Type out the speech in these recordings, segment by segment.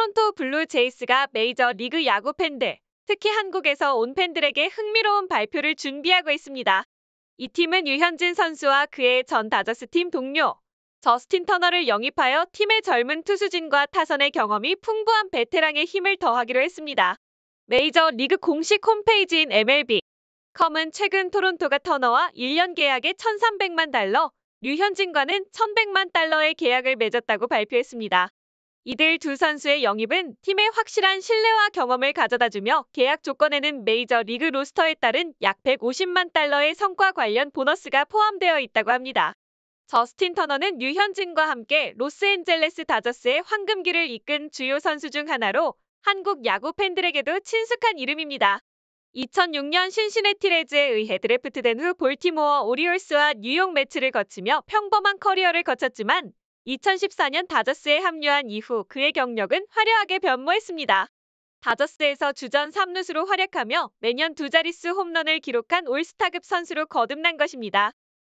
토론토 블루제이스가 메이저 리그 야구 팬들, 특히 한국에서 온 팬들에게 흥미로운 발표를 준비하고 있습니다. 이 팀은 유현진 선수와 그의 전 다저스 팀 동료, 저스틴 터너를 영입하여 팀의 젊은 투수진과 타선의 경험이 풍부한 베테랑의 힘을 더하기로 했습니다. 메이저 리그 공식 홈페이지인 MLB 컴은 최근 토론토가 터너와 1년 계약에 1,300만 달러, 류현진과는 1,100만 달러의 계약을 맺었다고 발표했습니다. 이들 두 선수의 영입은 팀의 확실한 신뢰와 경험을 가져다주며 계약 조건에는 메이저 리그 로스터에 따른 약 150만 달러의 성과 관련 보너스가 포함되어 있다고 합니다. 저스틴 터너는 류현진과 함께 로스앤젤레스 다저스의 황금기를 이끈 주요 선수 중 하나로 한국 야구 팬들에게도 친숙한 이름입니다. 2006년 신시네티레즈에 의해 드래프트된 후 볼티모어 오리올스와 뉴욕 매치를 거치며 평범한 커리어를 거쳤지만 2014년 다저스에 합류한 이후 그의 경력은 화려하게 변모했습니다. 다저스에서 주전 3루수로 활약하며 매년 두 자릿수 홈런을 기록한 올스타급 선수로 거듭난 것입니다.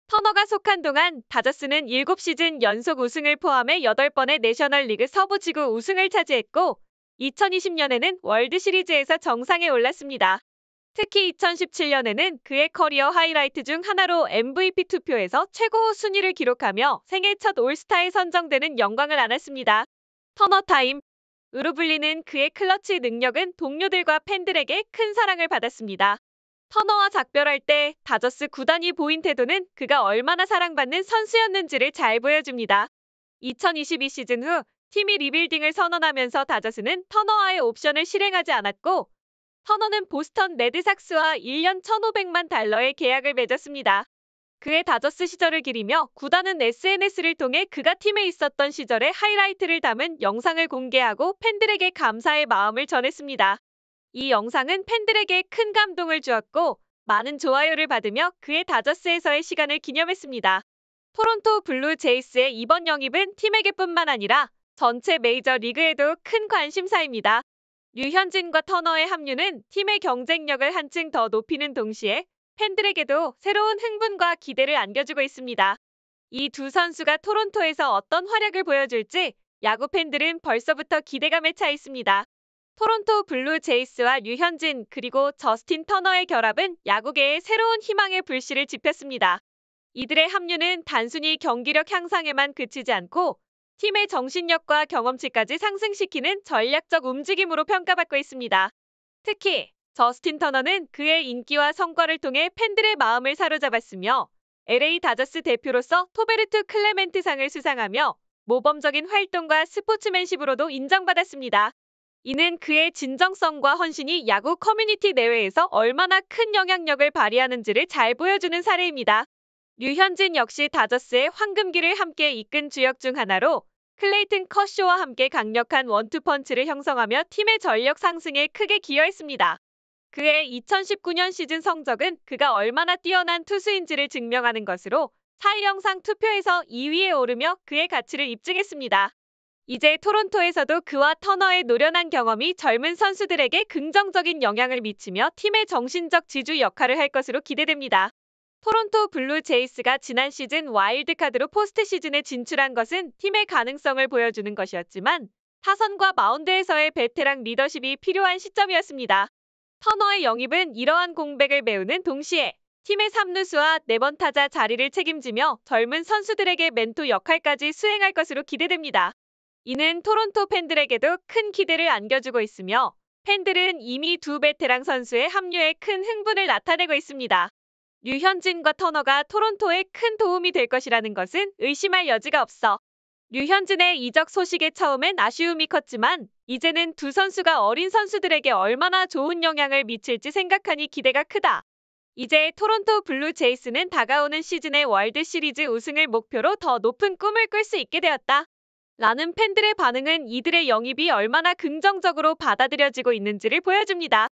터너가 속한 동안 다저스는 7시즌 연속 우승을 포함해 8번의 내셔널리그 서부지구 우승을 차지했고 2020년에는 월드시리즈에서 정상에 올랐습니다. 특히 2017년에는 그의 커리어 하이라이트 중 하나로 MVP 투표에서 최고 순위를 기록하며 생애 첫 올스타에 선정되는 영광을 안았습니다. 터너타임 으로 불리는 그의 클러치 능력은 동료들과 팬들에게 큰 사랑을 받았습니다. 터너와 작별할 때 다저스 구단이 보인 태도는 그가 얼마나 사랑받는 선수였는지를 잘 보여줍니다. 2022 시즌 후 팀이 리빌딩을 선언하면서 다저스는 터너와의 옵션을 실행하지 않았고 터너는 보스턴 레드삭스와 1년 1,500만 달러의 계약을 맺었습니다. 그의 다저스 시절을 기리며 구단은 SNS를 통해 그가 팀에 있었던 시절의 하이라이트를 담은 영상을 공개하고 팬들에게 감사의 마음을 전했습니다. 이 영상은 팬들에게 큰 감동을 주었고 많은 좋아요를 받으며 그의 다저스에서의 시간을 기념했습니다. 토론토 블루 제이스의 이번 영입은 팀에게뿐만 아니라 전체 메이저 리그에도 큰 관심사입니다. 류현진과 터너의 합류는 팀의 경쟁력을 한층 더 높이는 동시에 팬들에게도 새로운 흥분과 기대를 안겨주고 있습니다. 이 두 선수가 토론토에서 어떤 활약을 보여줄지 야구 팬들은 벌써부터 기대감에 차 있습니다. 토론토 블루 제이스와 류현진 그리고 저스틴 터너의 결합은 야구계의 새로운 희망의 불씨를 지폈습니다. 이들의 합류는 단순히 경기력 향상에만 그치지 않고 팀의 정신력과 경험치까지 상승시키는 전략적 움직임으로 평가받고 있습니다. 특히 저스틴 터너는 그의 인기와 성과를 통해 팬들의 마음을 사로잡았으며 LA 다저스 대표로서 토베르트 클레멘트상을 수상하며 모범적인 활동과 스포츠맨십으로도 인정받았습니다. 이는 그의 진정성과 헌신이 야구 커뮤니티 내외에서 얼마나 큰 영향력을 발휘하는지를 잘 보여주는 사례입니다. 류현진 역시 다저스의 황금기를 함께 이끈 주역 중 하나로 클레이튼 커쇼와 함께 강력한 원투펀치를 형성하며 팀의 전력 상승에 크게 기여했습니다. 그의 2019년 시즌 성적은 그가 얼마나 뛰어난 투수인지를 증명하는 것으로 사일영상 투표에서 2위에 오르며 그의 가치를 입증했습니다. 이제 토론토에서도 그와 터너의 노련한 경험이 젊은 선수들에게 긍정적인 영향을 미치며 팀의 정신적 지주 역할을 할 것으로 기대됩니다. 토론토 블루 제이스가 지난 시즌 와일드카드로 포스트 시즌에 진출한 것은 팀의 가능성을 보여주는 것이었지만 타선과 마운드에서의 베테랑 리더십이 필요한 시점이었습니다. 터너의 영입은 이러한 공백을 메우는 동시에 팀의 3루수와 4번 타자 자리를 책임지며 젊은 선수들에게 멘토 역할까지 수행할 것으로 기대됩니다. 이는 토론토 팬들에게도 큰 기대를 안겨주고 있으며 팬들은 이미 두 베테랑 선수의 합류에 큰 흥분을 나타내고 있습니다. 류현진과 터너가 토론토에 큰 도움이 될 것이라는 것은 의심할 여지가 없어. 류현진의 이적 소식에 처음엔 아쉬움이 컸지만 이제는 두 선수가 어린 선수들에게 얼마나 좋은 영향을 미칠지 생각하니 기대가 크다. 이제 토론토 블루 제이스는 다가오는 시즌의 월드 시리즈 우승을 목표로 더 높은 꿈을 꿀 수 있게 되었다. 라는 팬들의 반응은 이들의 영입이 얼마나 긍정적으로 받아들여지고 있는지를 보여줍니다.